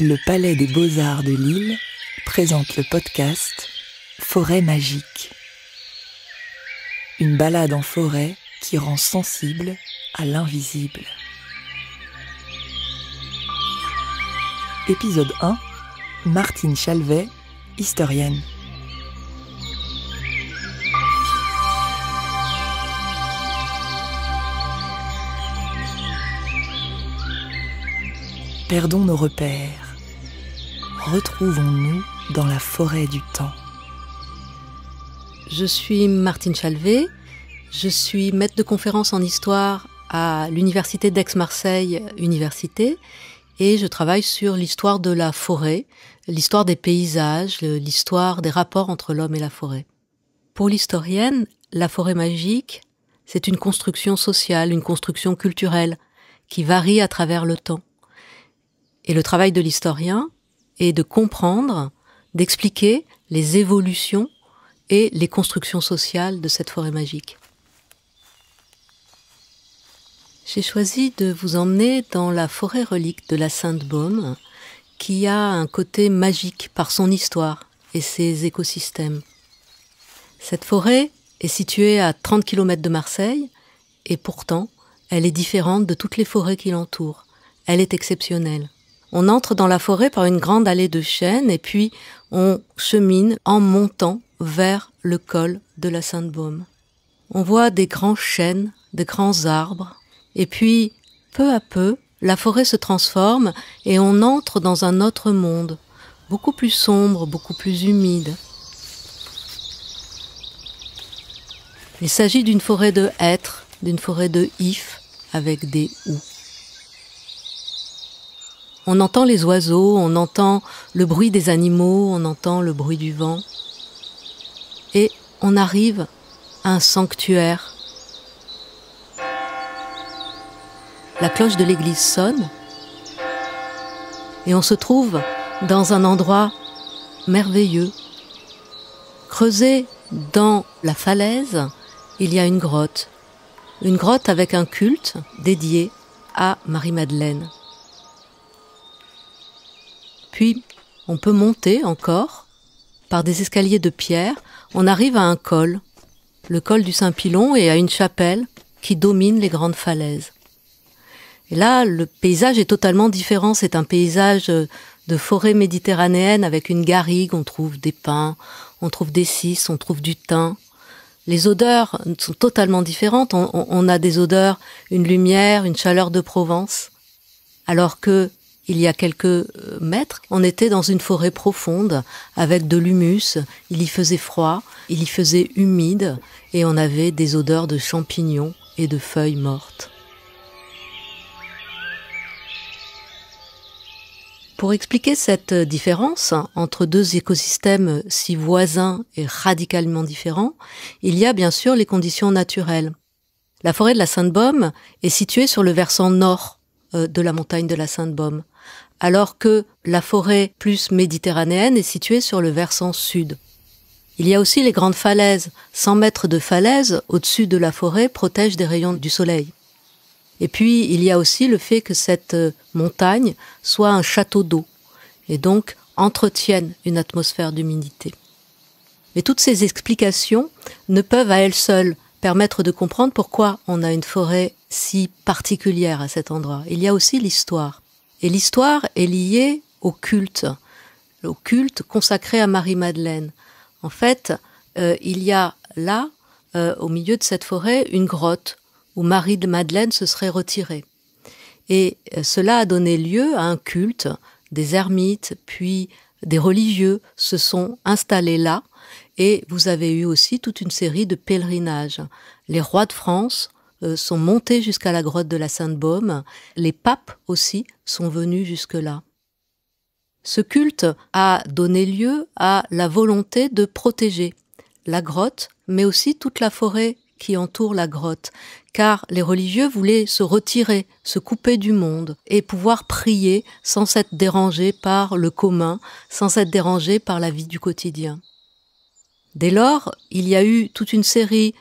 Le Palais des Beaux-Arts de Lille présente le podcast Forêt magique. Une balade en forêt qui rend sensible à l'invisible. Épisode 1 Martine Chalvet, historienne. Perdons nos repères retrouvons-nous dans la forêt du temps. Je suis Martine Chalvet, je suis maître de conférence en histoire à l'université d'Aix-Marseille Université et je travaille sur l'histoire de la forêt, l'histoire des paysages, l'histoire des rapports entre l'homme et la forêt. Pour l'historienne, la forêt magique, c'est une construction sociale, une construction culturelle qui varie à travers le temps. Et le travail de l'historien, et de comprendre, d'expliquer les évolutions et les constructions sociales de cette forêt magique. J'ai choisi de vous emmener dans la forêt relique de la Sainte-Baume, qui a un côté magique par son histoire et ses écosystèmes. Cette forêt est située à 30 km de Marseille, et pourtant, elle est différente de toutes les forêts qui l'entourent. Elle est exceptionnelle. On entre dans la forêt par une grande allée de chênes et puis on chemine en montant vers le col de la Sainte-Baume. On voit des grands chênes, des grands arbres, et puis peu à peu, la forêt se transforme et on entre dans un autre monde, beaucoup plus sombre, beaucoup plus humide. Il s'agit d'une forêt de hêtres, d'une forêt de ifs avec des ou. On entend les oiseaux, on entend le bruit des animaux, on entend le bruit du vent. Et on arrive à un sanctuaire. La cloche de l'église sonne et on se trouve dans un endroit merveilleux. Creusé dans la falaise, il y a une grotte. Une grotte avec un culte dédié à Marie-Madeleine. Puis, on peut monter encore. Par des escaliers de pierre, on arrive à un col, le col du Saint-Pilon et à une chapelle qui domine les grandes falaises. Et là, le paysage est totalement différent. C'est un paysage euh, de forêt méditerranéenne avec une garrigue. On trouve des pins, on trouve des cisses, on trouve du thym. Les odeurs sont totalement différentes. on a des odeurs, une lumière, une chaleur de Provence. Alors que il y a quelques euh, mètres, on était dans une forêt profonde avec de l'humus, il y faisait froid, il y faisait humide et on avait des odeurs de champignons et de feuilles mortes. Pour expliquer cette différence entre deux écosystèmes si voisins et radicalement différents, il y a bien sûr les conditions naturelles. La forêt de la Sainte-Baume est située sur le versant nord euh, de la montagne de la Sainte-Baume alors que la forêt plus méditerranéenne est située sur le versant sud. Il y a aussi les grandes falaises. 100 mètres de falaise au-dessus de la forêt protègent des rayons du soleil. Et puis, il y a aussi le fait que cette euh, montagne soit un château d'eau et donc entretienne une atmosphère d'humidité. Mais toutes ces explications ne peuvent à elles seules permettre de comprendre pourquoi on a une forêt si particulière à cet endroit. Il y a aussi l'histoire. Et l'histoire est liée au culte, au culte consacré à Marie-Madeleine. En fait, euh, il y a là, euh, au milieu de cette forêt, une grotte où Marie-Madeleine se serait retirée. Et euh, cela a donné lieu à un culte. Des ermites, puis des religieux se sont installés là. Et vous avez eu aussi toute une série de pèlerinages. Les rois de France euh, sont montés jusqu'à la grotte de la Sainte-Baume. Les papes aussi sont venus jusque-là. Ce culte a donné lieu à la volonté de protéger la grotte, mais aussi toute la forêt qui entoure la grotte, car les religieux voulaient se retirer, se couper du monde et pouvoir prier sans s'être dérangés par le commun, sans s'être dérangés par la vie du quotidien. Dès lors, il y a eu toute une série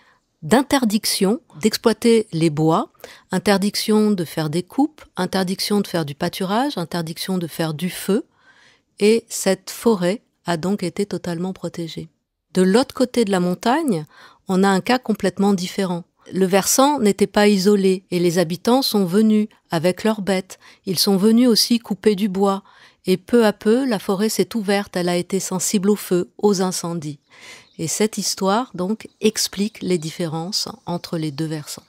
d'interdiction d'exploiter les bois, interdiction de faire des coupes, interdiction de faire du pâturage, interdiction de faire du feu, et cette forêt a donc été totalement protégée. De l'autre côté de la montagne, on a un cas complètement différent. Le versant n'était pas isolé et les habitants sont venus avec leurs bêtes. Ils sont venus aussi couper du bois. Et peu à peu, la forêt s'est ouverte, elle a été sensible au feu, aux incendies. Et cette histoire, donc, explique les différences entre les deux versants.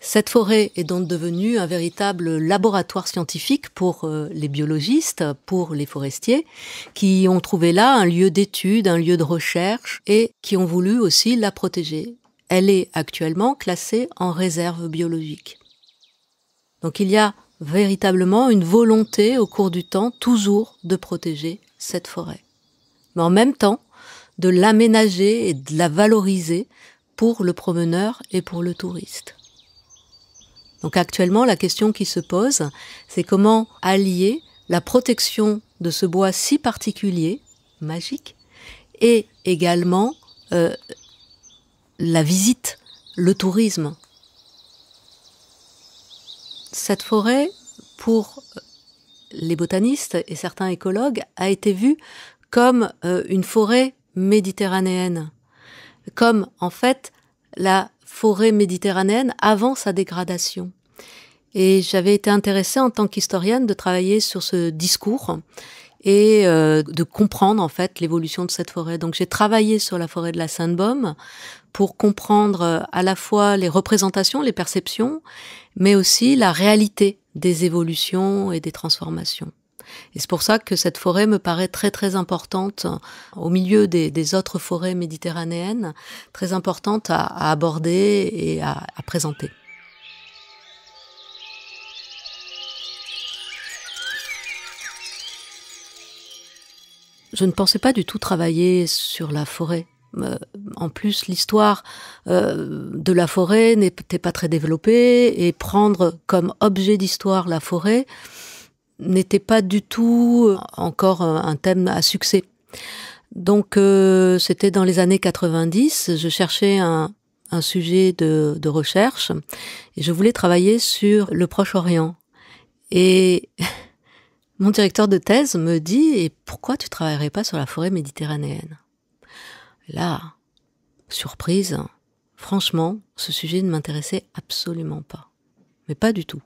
Cette forêt est donc devenue un véritable laboratoire scientifique pour euh, les biologistes, pour les forestiers, qui ont trouvé là un lieu d'étude, un lieu de recherche et qui ont voulu aussi la protéger. Elle est actuellement classée en réserve biologique. Donc il y a véritablement une volonté au cours du temps toujours de protéger cette forêt. Mais en même temps, de l'aménager et de la valoriser pour le promeneur et pour le touriste. Donc actuellement, la question qui se pose, c'est comment allier la protection de ce bois si particulier, magique, et également euh, la visite, le tourisme. Cette forêt, pour euh, les botanistes et certains écologues, a été vue comme euh, une forêt méditerranéenne. Comme, en fait, la forêt méditerranéenne avant sa dégradation. Et j'avais été intéressée en tant qu'historienne de travailler sur ce discours et euh, de comprendre en fait l'évolution de cette forêt. Donc j'ai travaillé sur la forêt de la Sainte-Baume pour comprendre euh, à la fois les représentations, les perceptions, mais aussi la réalité des évolutions et des transformations. Et c'est pour ça que cette forêt me paraît très très importante euh, au milieu des, autres forêts méditerranéennes, très importante à, aborder et à, présenter. Je ne pensais pas du tout travailler sur la forêt. Euh, en plus, l'histoire euh, de la forêt n'était pas très développée et prendre comme objet d'histoire la forêt, n'était pas du tout euh, encore euh, un thème à succès. Donc euh, c'était dans les années 90, je cherchais un, sujet de, recherche et je voulais travailler sur le Proche-Orient. Et mon directeur de thèse me dit et pourquoi tu travaillerais pas sur la forêt méditerranéenne Là, surprise, franchement, ce sujet ne m'intéressait absolument pas, mais pas du tout.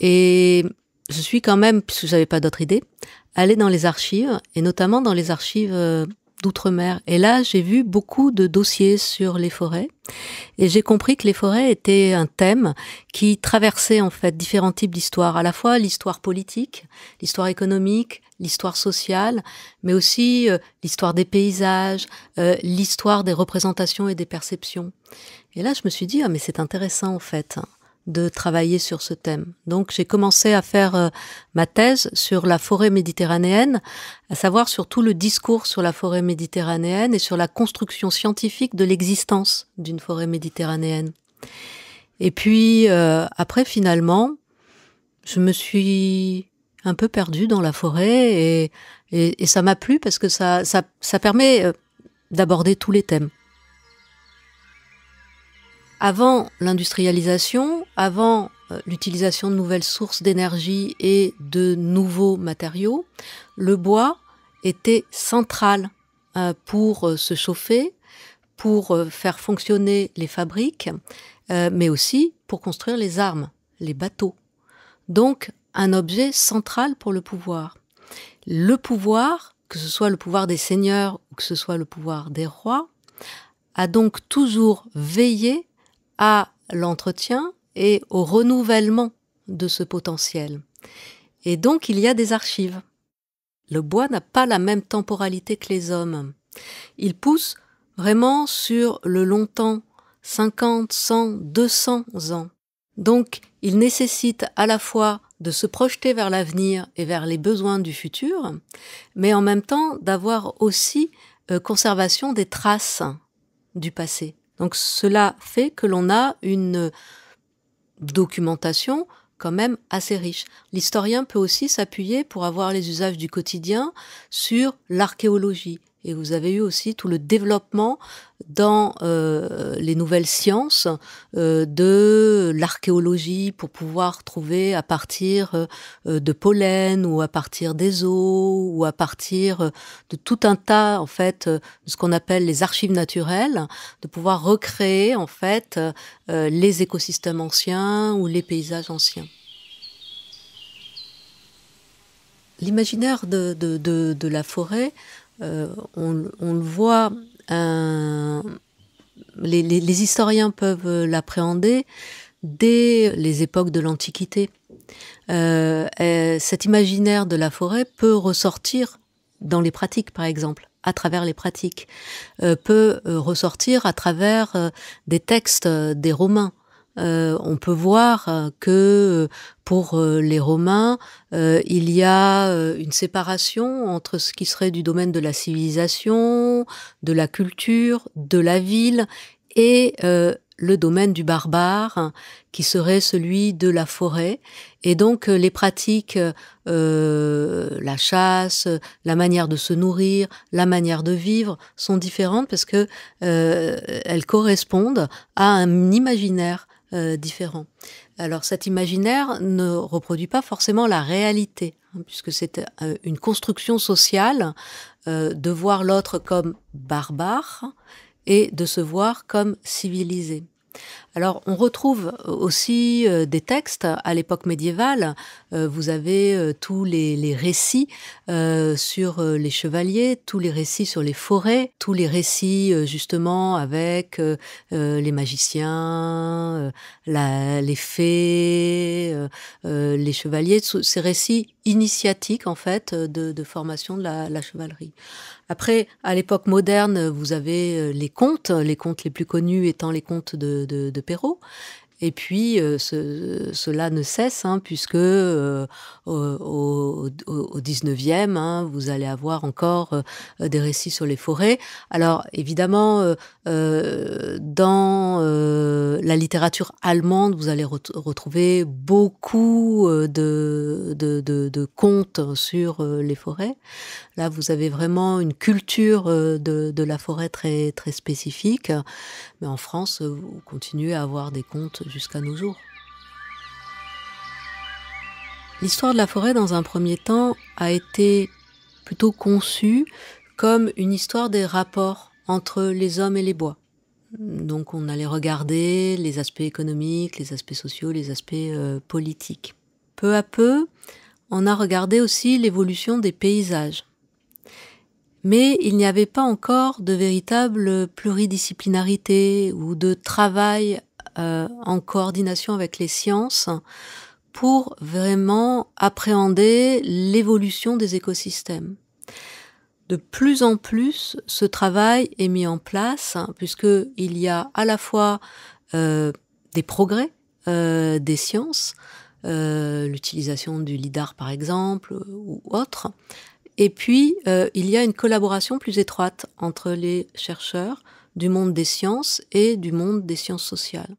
Et je suis quand même, puisque n'avais pas d'autre idée, allée dans les archives, et notamment dans les archives euh, d'outre-mer. Et là, j'ai vu beaucoup de dossiers sur les forêts, et j'ai compris que les forêts étaient un thème qui traversait en fait différents types d'histoires, à la fois l'histoire politique, l'histoire économique, l'histoire sociale, mais aussi euh, l'histoire des paysages, euh, l'histoire des représentations et des perceptions. Et là, je me suis dit, ah, mais c'est intéressant en fait de travailler sur ce thème. Donc j'ai commencé à faire euh, ma thèse sur la forêt méditerranéenne, à savoir sur tout le discours sur la forêt méditerranéenne et sur la construction scientifique de l'existence d'une forêt méditerranéenne. Et puis euh, après finalement, je me suis un peu perdue dans la forêt et, ça m'a plu parce que ça, ça permet euh, d'aborder tous les thèmes. Avant l'industrialisation, avant euh, l'utilisation de nouvelles sources d'énergie et de nouveaux matériaux, le bois était central euh, pour euh, se chauffer, pour faire fonctionner les fabriques, mais aussi pour construire les armes, les bateaux. Donc un objet central pour le pouvoir. Le pouvoir, que ce soit le pouvoir des seigneurs ou que ce soit le pouvoir des rois, a donc toujours veillé à l'entretien et au renouvellement de ce potentiel. Et donc il y a des archives. Le bois n'a pas la même temporalité que les hommes. Il pousse vraiment sur le long temps, 50, 100, 200 ans. Donc il nécessite à la fois de se projeter vers l'avenir et vers les besoins du futur, mais en même temps d'avoir aussi euh, conservation des traces du passé. Donc cela fait que l'on a une documentation quand même assez riche. L'historien peut aussi s'appuyer pour avoir les usages du quotidien sur l'archéologie, et vous avez eu aussi tout le développement dans euh, les nouvelles sciences euh, de l'archéologie pour pouvoir trouver à partir euh, de pollen ou à partir des eaux ou à partir de tout un tas en fait de ce qu'on appelle les archives naturelles de pouvoir recréer en fait les écosystèmes anciens ou les paysages anciens. L'imaginaire de, la forêt euh, on, le voit, euh, les, historiens peuvent l'appréhender dès les époques de l'Antiquité. Euh, cet imaginaire de la forêt peut ressortir dans les pratiques, par exemple, à travers les pratiques, peut ressortir à travers des textes des Romains. Euh, on peut voir euh, que euh, pour les Romains, il y a une séparation entre ce qui serait du domaine de la civilisation, de la culture, de la ville, et le domaine du barbare, qui serait celui de la forêt. Et donc les pratiques, la chasse, la manière de se nourrir, la manière de vivre, sont différentes parce que elles correspondent à un imaginaire euh, Alors cet imaginaire ne reproduit pas forcément la réalité, hein, puisque c'est euh, une construction sociale euh, de voir l'autre comme barbare et de se voir comme civilisé. Alors, on retrouve euh, aussi euh, des textes à l'époque médiévale. Euh, vous avez tous les, récits sur les chevaliers, tous les récits sur les forêts, tous les récits justement avec les magiciens, les fées, les chevaliers, ces récits initiatiques en fait de, formation de la chevalerie. Après, à l'époque moderne, vous avez euh, les contes, les contes les plus connus étant les contes de, Perrault. Et puis, euh, cela ne cesse, hein, puisque euh, au, au, 19e, hein, vous allez avoir encore euh, des récits sur les forêts. Alors, évidemment, dans la littérature allemande, vous allez retrouver beaucoup de, de, contes sur les forêts. Là, vous avez vraiment une culture de, la forêt très, très spécifique. Mais en France, vous continuez à avoir des contes jusqu'à nos jours. L'histoire de la forêt, dans un premier temps, a été plutôt conçue comme une histoire des rapports entre les hommes et les bois. Donc on allait regarder les aspects économiques, les aspects sociaux, les aspects euh, politiques. Peu à peu, on a regardé aussi l'évolution des paysages. Mais il n'y avait pas encore de véritable pluridisciplinarité ou de travail euh, en coordination avec les sciences pour vraiment appréhender l'évolution des écosystèmes. De plus en plus, ce travail est mis en place puisque il y a à la fois euh, des progrès euh, des sciences, l'utilisation du lidar par exemple ou autre, et puis il y a une collaboration plus étroite entre les chercheurs, du monde des sciences et du monde des sciences sociales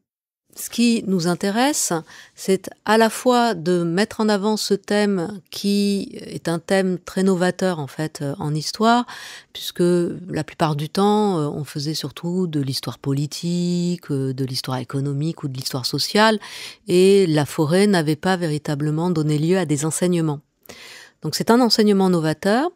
ce qui nous intéresse, c'est à la fois de mettre en avant ce thème qui est un thème très novateur en fait euh, en histoire, puisque la plupart du temps euh, on faisait surtout de l'histoire politique, euh, de l'histoire économique ou de l'histoire sociale, et la forêt n'avait pas véritablement donné lieu à des enseignements. Donc c'est un enseignement novateur.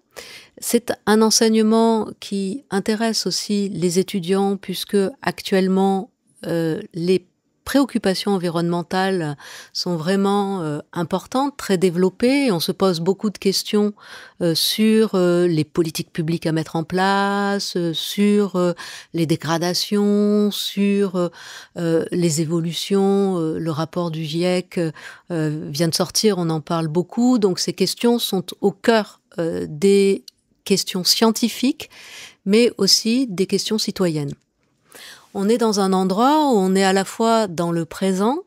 C'est un enseignement qui intéresse aussi les étudiants puisque actuellement les préoccupations environnementales sont vraiment euh, importantes, très développées. On se pose beaucoup de questions euh, sur euh, les politiques publiques à mettre en place, sur les dégradations, sur les évolutions. le rapport du GIEC vient de sortir, on en parle beaucoup. Donc ces questions sont au cœur des questions scientifiques, mais aussi des questions citoyennes on est dans un endroit où on est à la fois dans le présent,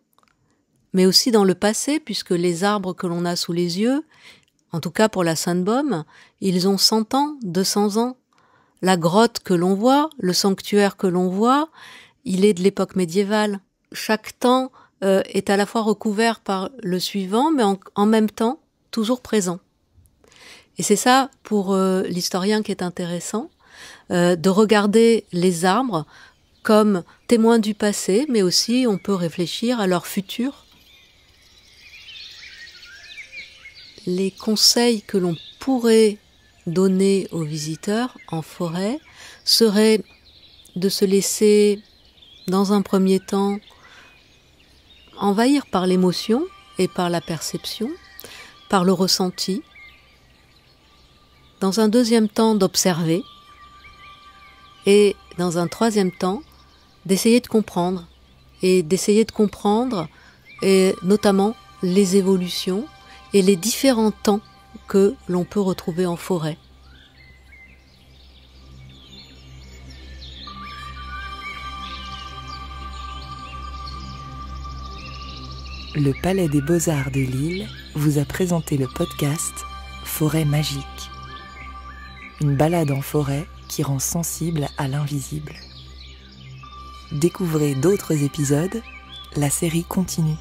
mais aussi dans le passé, puisque les arbres que l'on a sous les yeux, en tout cas pour la Sainte-Baume, ils ont 100 ans, 200 ans. La grotte que l'on voit, le sanctuaire que l'on voit, il est de l'époque médiévale. Chaque temps euh, est à la fois recouvert par le suivant, mais en, même temps toujours présent. Et c'est ça pour euh, l'historien qui est intéressant, euh, de regarder les arbres comme témoins du passé, mais aussi on peut réfléchir à leur futur. Les conseils que l'on pourrait donner aux visiteurs en forêt seraient de se laisser, dans un premier temps, envahir par l'émotion et par la perception, par le ressenti, dans un deuxième temps d'observer, et dans un troisième temps d'essayer de comprendre et d'essayer de comprendre et notamment les évolutions et les différents temps que l'on peut retrouver en forêt. Le Palais des Beaux-Arts de Lille vous a présenté le podcast Forêt magique. Une balade en forêt qui rend sensible à l'invisible. Découvrez d'autres épisodes, la série continue.